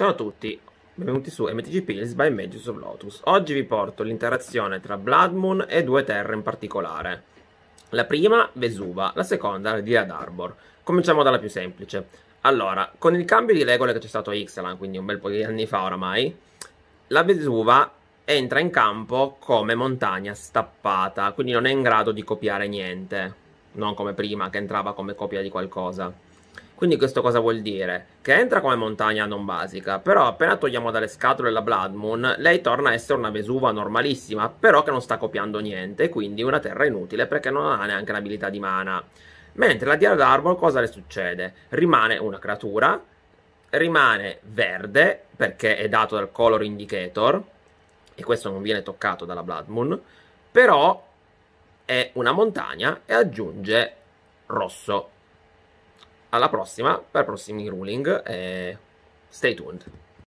Ciao a tutti, benvenuti su MTG Pills by Magius of Lotus. Oggi vi porto l'interazione tra Blood Moon e due terre in particolare. La prima, Vesuva, la seconda, la Dia d'Arbor. Cominciamo dalla più semplice. Allora, con il cambio di regole che c'è stato a Ixalan, quindi un bel po' di anni fa oramai, la Vesuva entra in campo come montagna stappata, quindi non è in grado di copiare niente, non come prima che entrava come copia di qualcosa. Quindi questo cosa vuol dire? Che entra come montagna non basica, però appena togliamo dalle scatole la Blood Moon, lei torna a essere una Vesuva normalissima, però che non sta copiando niente, quindi una terra inutile perché non ha neanche l'abilità di mana. Mentre la Diana d'Arbor cosa le succede? Rimane una creatura, rimane verde, perché è dato dal Color Indicator, e questo non viene toccato dalla Blood Moon, però è una montagna e aggiunge rosso alla prossima per prossimi ruling e stay tuned.